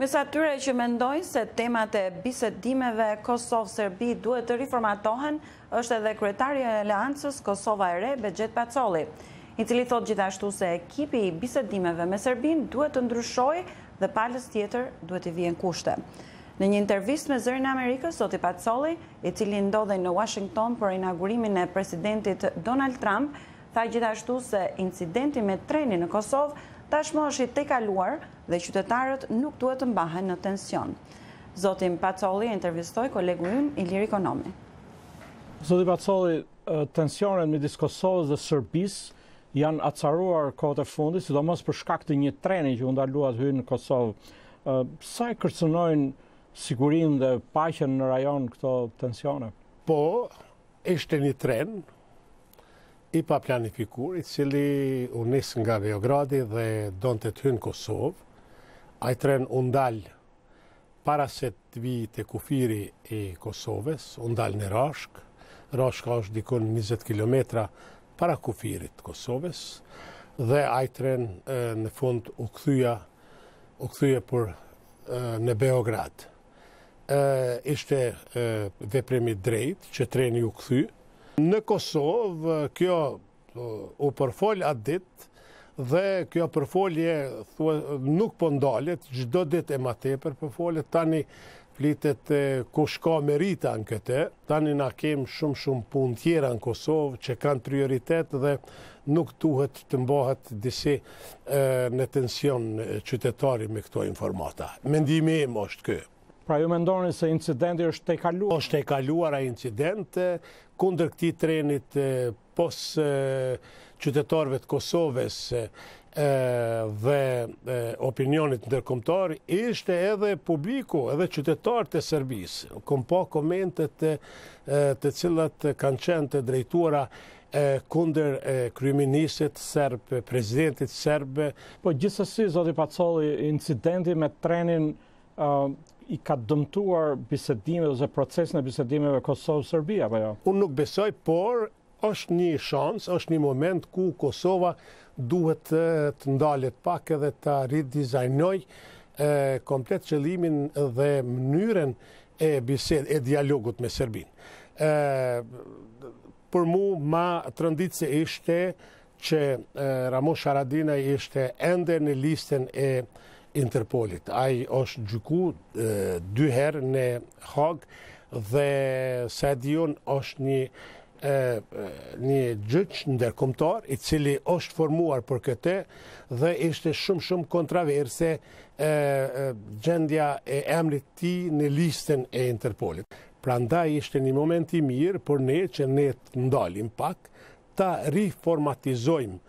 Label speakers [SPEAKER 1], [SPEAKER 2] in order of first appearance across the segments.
[SPEAKER 1] Mes atyre që mendojnë se temat e bisedimeve Kosovë-Serbi duhet të reformatohen, është edhe kretarje e leancës Kosova e Re, Begjet Pacoli, i cili thot gjithashtu se ekipi i bisedimeve me Serbin duhet të ndryshoj dhe palës tjetër duhet i vjen kushte. Në një intervjist me Zërin Amerikës, Soti Pacoli, i cili ndodhe në Washington për inaugurimin e presidentit Donald Trump, tha gjithashtu se incidenti me treni në Kosovë tashmë është i te kaluar dhe qytetarët nuk duhet të mbahen në tension. Zotin Pacoli e intervistoj kolegu jën Iliri Konomi. Zotin Pacoli, tensionet me Kosovës dhe sërbis janë atësaruar kote fundi, sidomos për shkak të një treni që undaluat hynë në Kosovë. Sa e kërcënojnë sigurin dhe pashen në rajon këto tensione? Po, ishte një tren i pa planifikuar, i
[SPEAKER 2] cili u nisë nga Beogradi dhe donë të të hynë Kosovë, a i u undalë para se të vi të kufiri i Kosovës, undalë në Rashk, Rashk është dikon 20 km para kufirit Kosovës, dhe a i në fund u këthyja u këthyje për në Beograd. Ishte veprimi drejt, që treni u këthyjë, Në Kosovë, kjo u përfol atë ditë dhe kjo përfolje nuk po ndalet, gjdo dit e ma teper përfolje, tani flitet e, ku shka merita në këte, tani na kem shumë shumë pun tjera në Kosovë që kanë prioritet dhe nuk tuhet të mbahet disi në tension qytetari me këto informata. Mendimi im është këtë. Pra ju mendoni se incidenti është të i kaluar? është të i kaluar a incident kundër këti trenit posë qytetarëve të Kosovës dhe opinionit ndërkomtar, ishte edhe publiku, edhe qytetarët të Serbisë. Kom po komentet të cilat kanë qenë të drejtuara kunder kryeministit
[SPEAKER 1] serb, prezidentit serb. Po gjithsesi zoti Pacolli, incidenti me trenin i ka dëmtuar bisedime ose procesin e bisedimeve Kosovë-Serbia, apo jo? Unë nuk besoj, por është një shans, është një moment ku
[SPEAKER 2] Kosova duhet të ndalet pak edhe të redizajnoj komplet qëllimin dhe mënyren e bised, e dialogut me Serbin. E, për mu, ma të rëndit se ishte që Ramon Sharadina ishte ende në listën e Interpolit. Ai është gjyku dy herë në hagë dhe se dion është një një gjyç në derkomtar i cili është formuar për këte dhe ishte shumë shumë kontraverse gjendja e emrit ti në listën e Interpolit. Pra ndaj ishte një moment i mirë, për ne që ne të ndalim pak, ta riformatizojmë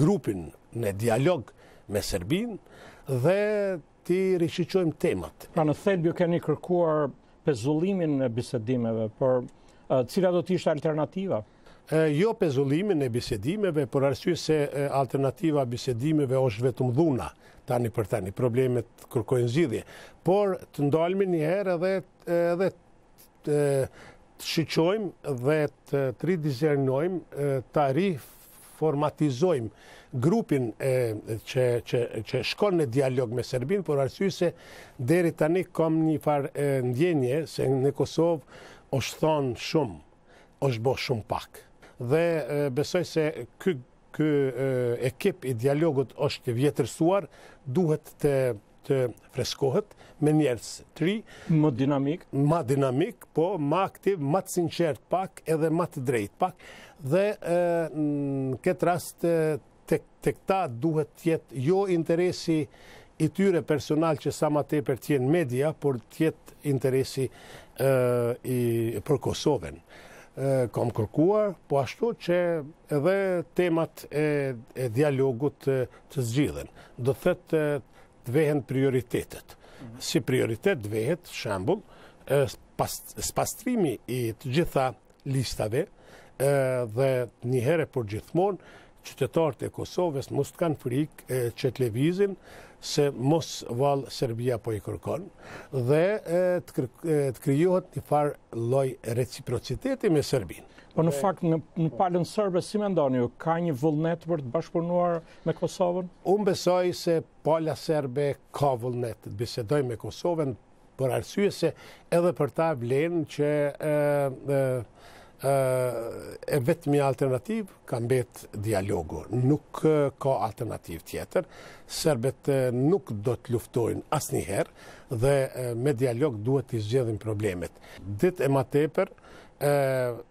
[SPEAKER 2] grupin në dialog me
[SPEAKER 1] Serbin dhe ti rishqyqojmë temat. Pra në ju keni kërkuar pezullimin e bisedimeve, por cila do të ishte alternativa?
[SPEAKER 2] Jo pezullimin në bisedimeve, por arsye se alternativa bisedimeve është vetëm dhuna, tani për tani, problemet kërkojnë zidhje, por të ndalmi një herë edhe, edhe të, të shqyqojmë dhe të, të ridizernojmë tarifë formatizojmë grupin e, që, që, që shkon në dialog me Serbin, por arsye se deri tani kam një farë ndjenje se në Kosovë është thonë shumë, është bo shumë pak. Dhe besoj se ky ekip i dialogut është vjetërsuar, duhet të të freskohet me njerës të ri. Më dinamik. Më dinamik, po më aktiv, më të sinqert pak edhe më të drejt pak. Dhe në këtë rast të këta duhet tjetë jo interesi i tyre personal që sa ma te për tjenë media, por tjetë interesi për Kosovën. Kom kërkuar, po ashtu që edhe temat e dialogut të zgjithen. Do thëtë të vehen prioritetet. Si prioritet të vehet, shambull, spastrimi i të gjitha listave dhe njëhere për gjithmonë, qytetarët e Kosovës mos të kanë frikë që të levizin se mos valë Serbia po i kërkon dhe të
[SPEAKER 1] kryohet një farë loj reciprociteti me Serbinë. Po në fakt në, palën sërbe, si me ndoni ju, ka një vullnet për të bashkëpunuar me Kosovën? Unë besoj
[SPEAKER 2] se pala sërbe ka vullnet të bisedoj me Kosovën, për arsye se edhe për ta vlenë që e, e, e, vetë alternativë ka mbet dialogu. Nuk ka alternativë tjetër. Serbet nuk do të luftojnë asniherë dhe me dialog duhet të izgjedhin problemet. Dit e ma teper,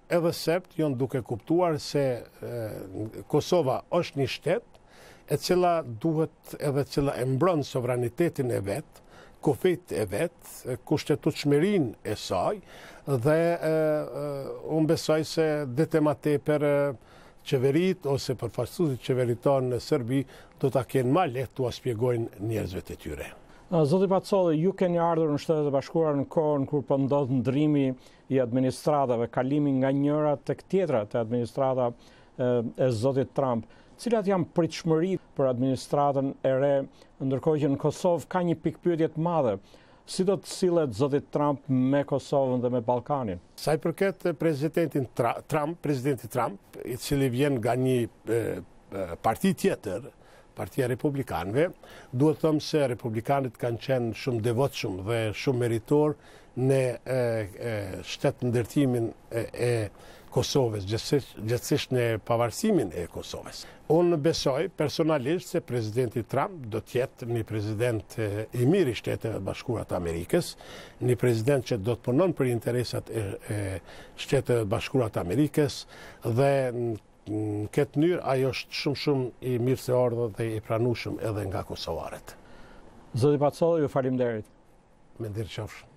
[SPEAKER 2] edhe sept janë duke kuptuar se Kosova është një shtetë, e cila duhet edhe cila e mbronë sovranitetin e vetë, kofit e vetë, kushtetut shmerin e saj, dhe unë besoj se dete mate per qeverit, ose për fashtuzit qeveriton në Serbi, do të kenë ma lehtë u aspjegojnë njerëzve të tyre
[SPEAKER 1] i Pacolli, ju keni ardhur në Shtetet e Bashkuara në kohën kur po ndodh ndrimi i administratave, kalimi nga njëra tek tjetra të administrata e, Zotit Trump. Cilat janë pritshmëritë për administratën e re, ndërkohë që në Kosovë ka një pikpyetje të madhe. Si do të sillet Zoti Trump me Kosovën dhe me Ballkanin? Sa i përket presidentin Trump, presidenti Trump,
[SPEAKER 2] i cili vjen nga një parti tjetër, partia Republikanve, duhet thëmë se republikanët kanë qenë shumë devotëshum dhe shumë meritor në shtetë ndërtimin e Kosovës, gjëtsisht në pavarësimin e Kosovës. Unë besoj personalisht se prezidenti Trump do tjetë një prezident i mirë i shtetëve bashkurat Amerikës, një prezident që do të punon për interesat e shtetëve bashkurat Amerikës dhe në në këtë njërë, ajo është shumë shumë i mirë se ardhët dhe i pranushëm edhe nga Kosovaret. Zotipat Solo, ju falim derit. Me ndirë qafshën.